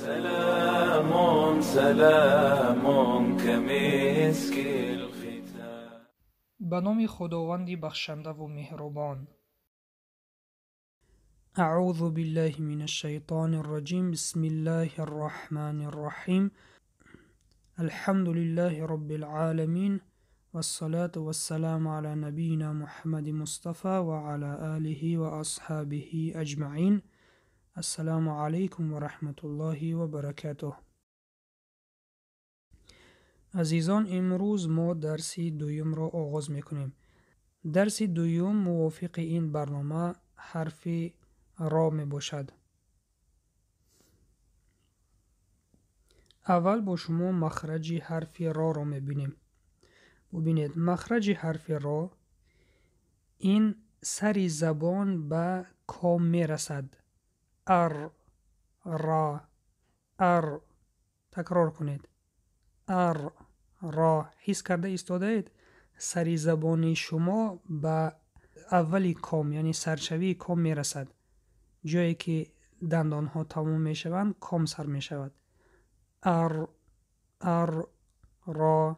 سلام سلام كمسك الختام به خداوند بخشنده و مهربان اعوذ بالله من الشيطان الرجيم بسم الله الرحمن الرحيم الحمد لله رب العالمين والصلاة والسلام على نبينا محمد مصطفى وعلى آله وأصحابه أجمعين السلام علیکم و رحمت الله و برکاته عزیزان امروز ما درس دویم را آغاز میکنیم درسی دویم موافق این برنامه حرف را میباشد اول با شما مخرج حرف را را میبینیم ببینید مخرج حرف را این سری زبان به کام میرسد ار را ار تکرار کنید ار را حس کرده استاده اید سری زبان شما به اولی کام یعنی سرشوی کام رسد جایی که دندان ها تموم می شوند کام سر می شود ار ار را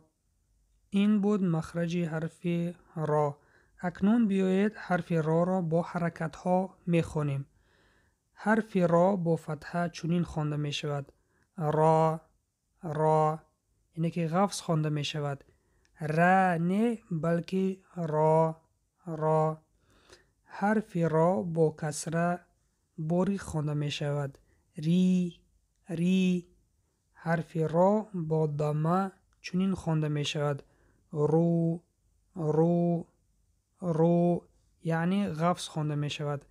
این بود مخرج حرف را اکنون بیایید حرف را را با حرکت ها می خونیم حرف را با فتحه چنین خوانده می شود را را اینه یعنی که غفظ خوانده می شود را نه بلکه را را حرف را با کسره باری خوانده می شود ری ری حرف را با دمه چنین خوانده می شود رو رو رو یعنی غفظ خوانده می شود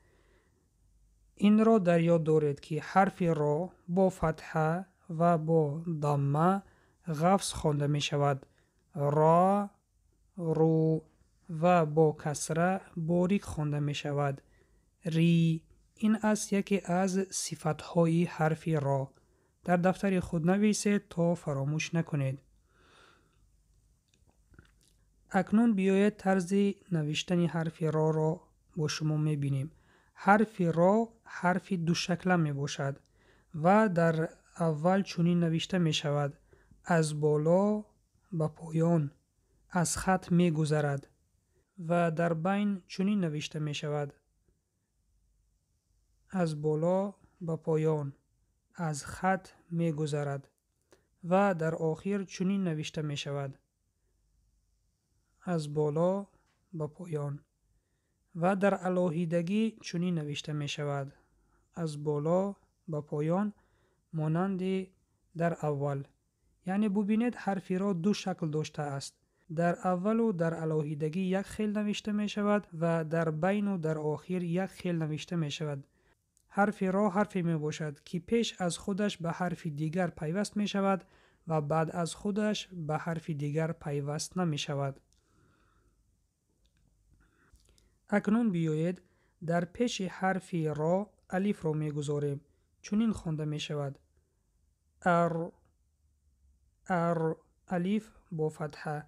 این را در یاد دارید که حرف را با فتحه و با دمه غفظ خونده می شود را رو و با کسره باریک خونده می شود ری این است یکی از های حرف را در دفتر خود نویسید تا فراموش نکنید اکنون بیایید طرز نوشتن حرف را را با شما می بینیم ҳарфи ро ҳарфи душакла мебошад ва дар аввал чунин навишта мешавад аз боло ба поён аз хат мегузарад ва дар байн чунин навишта мешавад аз боло ба поён аз хат мегузарад ва дар охир чунин навишта мешавад аз боло ба поён و در الوهیدگی چونی نوشته می شود از بالا به پایان مانند در اول یعنی ببینید حرفی را دو شکل داشته است در اول و در الوهیدگی یک خیل نوشته می شود و در بین و در آخر یک خیل نوشته می شود حرف را حرفی می باشد که پیش از خودش به حرف دیگر پیوست می شود و بعد از خودش به حرف دیگر پیوست نمی شود اکنون بیایید در پیش حرف را الیف را میگذاریم گذاریم. این خونده می شود. ار ار الیف با فتحه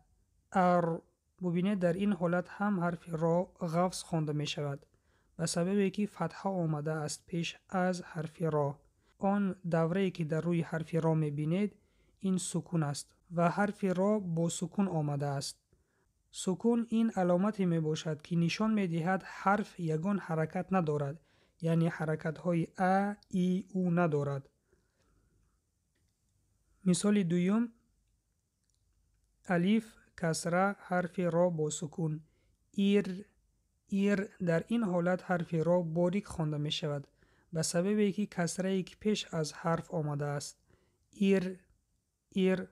ار ببینید در این حالت هم حرف را غفص خونده می شود. و سبب که فتحه آمده است پیش از حرف را. آن دوره که در روی حرف را می بینید این سکون است و حرف را با سکون آمده است. سکون این علامتی می باشد که نشان می دهد حرف یگان حرکت ندارد یعنی حرکت های ا، ای، او ندارد. مثال دویم الیف کسره حرف را با سکون ایر ایر در این حالت حرف را باریک خوانده می شود به سبب که کسره ای که پیش از حرف آمده است ایر ایر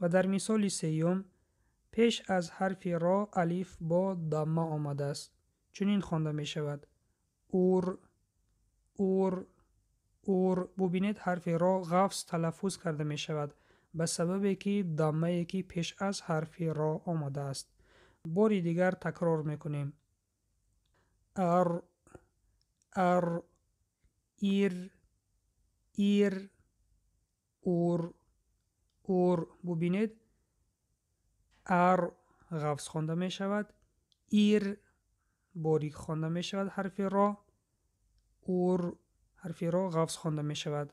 و در مثال سیوم پیش از حرف را الیف با دمه آمده است چنین خوانده می شود اور اور اور ببینید حرف را غفص تلفظ کرده می شود به سبب که دمه که پیش از حرف را آمده است باری دیگر تکرار می کنیم ار ار ایر ایر اور اور ببینید ار غفص خوانده می شود ایر باریک خوانده می شود حرف را اور حرف را غفظ خوانده می شود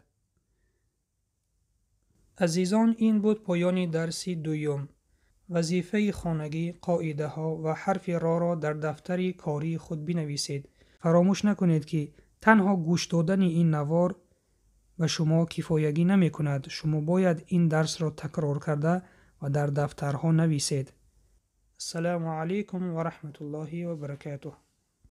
عزیزان این بود پایان درسی دویم وظیفه خانگی قاعده ها و حرف را را در دفتر کاری خود بنویسید فراموش نکنید که تنها گوش دادن این نوار و شما کفایگی نمی کند شما باید این درس را تکرار کرده ва дар дафтарҳо нависед ассалому алайкум ва раҳматуллоҳи ва баракатуҳ